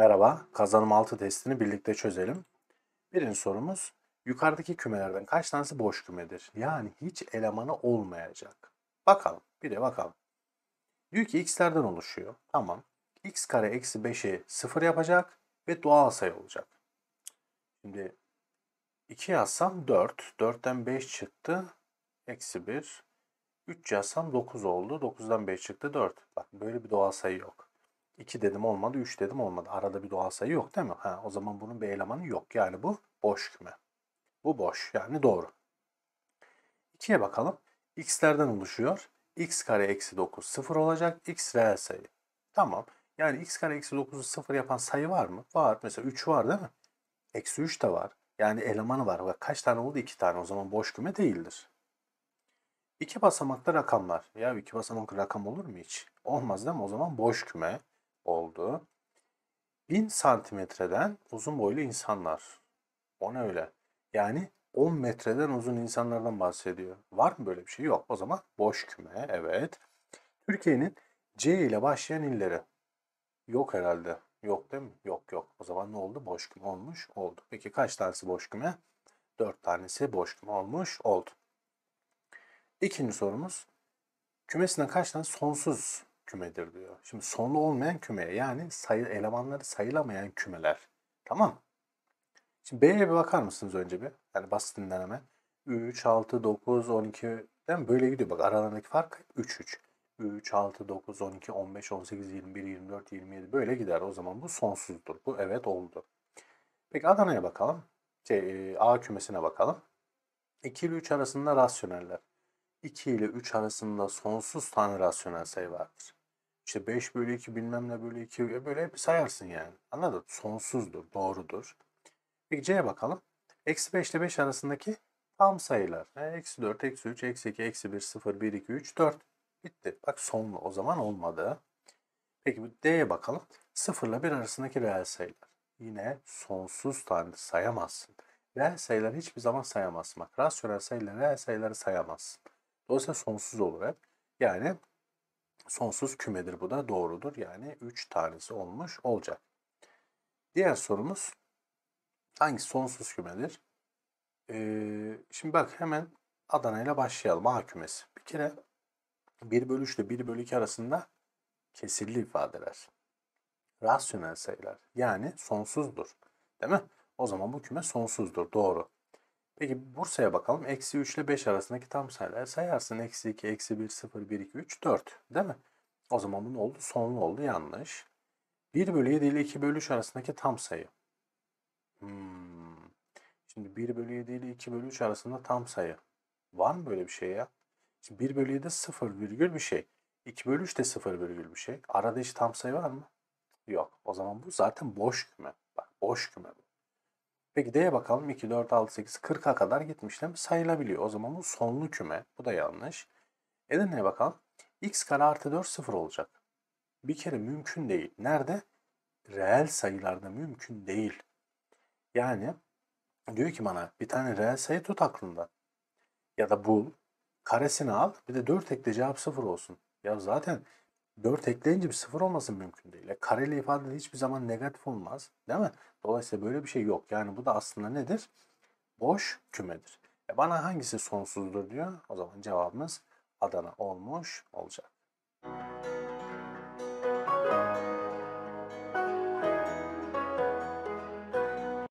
Merhaba, kazanım 6 testini birlikte çözelim. Birinci sorumuz, yukarıdaki kümelerden kaç tanesi boş kümedir? Yani hiç elemanı olmayacak. Bakalım, bir de bakalım. Diyor ki x'lerden oluşuyor. Tamam. x kare eksi 5'i 0 yapacak ve doğal sayı olacak. Şimdi 2 yazsam 4. 4'ten 5 çıktı. Eksi 1. 3 yazsam 9 oldu. 9'dan 5 çıktı 4. Bak böyle bir doğal sayı yok. 2 dedim olmadı, 3 dedim olmadı. Arada bir doğal sayı yok değil mi? Ha, o zaman bunun bir elemanı yok. Yani bu boş küme. Bu boş. Yani doğru. 2'ye bakalım. X'lerden oluşuyor. X kare eksi 9 0 olacak. X reel sayı. Tamam. Yani x kare eksi 9'u 0 yapan sayı var mı? Var. Mesela 3 var değil mi? Eksi 3 de var. Yani elemanı var. kaç tane oldu? 2 tane. O zaman boş küme değildir. İki basamaklı rakamlar. Ya iki basamaklı rakam olur mu hiç? Olmaz değil mi? O zaman boş küme oldu. 1000 santimetreden uzun boylu insanlar. O ne öyle? Yani 10 metreden uzun insanlardan bahsediyor. Var mı böyle bir şey? Yok. O zaman boş küme. Evet. Türkiye'nin C ile başlayan illeri. Yok herhalde. Yok değil mi? Yok yok. O zaman ne oldu? Boş küme olmuş. Oldu. Peki kaç tanesi boş küme? 4 tanesi boş küme olmuş. Oldu. İkinci sorumuz. Kümesine kaç tane sonsuz kümedir diyor. Şimdi sonlu olmayan küme yani sayı, elemanları sayılamayan kümeler. Tamam Şimdi B'ye bir bakar mısınız önce bir? Yani basitinden hemen. 3, 6, 9, 12 değil mi? Böyle gidiyor. Bak aralarındaki fark 3, 3. 3, 6, 9, 12, 15, 18, 21, 24, 27 böyle gider. O zaman bu sonsuzdur. Bu evet oldu. Peki Adana'ya bakalım. Şey, e, A kümesine bakalım. 2 ile 3 arasında rasyoneller. 2 ile 3 arasında sonsuz tane rasyonel sayı vardır. İşte 5 bölü 2 bilmem ne bölü 2 böyle hep sayarsın yani. Anladın? Sonsuzdur, doğrudur. Peki C'ye bakalım. Eksi 5 ile 5 arasındaki tam sayılar. E, eksi 4, eksi 3, eksi 2, eksi 1, 0, 1, 2, 3, 4. Bitti. Bak sonlu o zaman olmadı. Peki D'ye bakalım. 0 ile 1 arasındaki reel sayılar. Yine sonsuz tane sayamazsın. Reel sayıları hiçbir zaman sayamazsın. Bak rasyonel sayıları, reel sayıları sayamazsın. Dolayısıyla sonsuz olur hep. Yani sonsuz kümedir bu da doğrudur. Yani 3 tanesi olmuş olacak. Diğer sorumuz hangi sonsuz kümedir? Ee, şimdi bak hemen Adana ile başlayalım. A kümesi. Bir kere 1 bölü 3 ile 1 bölü 2 arasında kesirli ifadeler. Rasyonel sayılar. Yani sonsuzdur. Değil mi? O zaman bu küme sonsuzdur. Doğru. Peki Bursa'ya bakalım. Eksi 3 ile 5 arasındaki tam sayılar sayarsın. Eksi 2, eksi 1, 0, 1, 2, 3, 4 değil mi? O zaman bu ne oldu? Sonlu oldu yanlış. 1 bölü 7 ile 2 bölü 3 arasındaki tam sayı. Hmm. Şimdi 1 bölü 7 ile 2 bölü 3 arasında tam sayı. Var mı böyle bir şey ya? Şimdi 1 bölü 7 0 virgül bir şey. 2 bölü 3 de 0 virgül bir şey. Arada hiç tam sayı var mı? Yok. O zaman bu zaten boş küme. Bak boş küme. Peki D'ye bakalım. 2, 4, 6, 8, 40'a kadar gitmiş değil mi? Sayılabiliyor. O zaman bu sonlu küme. Bu da yanlış. Edirne'ye bakalım. X kare artı 4, 0 olacak. Bir kere mümkün değil. Nerede? Reel sayılarda mümkün değil. Yani diyor ki bana bir tane reel sayı tut aklında. Ya da bul. Karesini al. Bir de 4 ekle cevap 0 olsun. Ya zaten 4 ekleyince bir sıfır olması mümkün değil. E, kareli ifade de hiçbir zaman negatif olmaz. Değil mi? Dolayısıyla böyle bir şey yok. Yani bu da aslında nedir? Boş kümedir. E bana hangisi sonsuzdur diyor. O zaman cevabımız Adana olmuş olacak.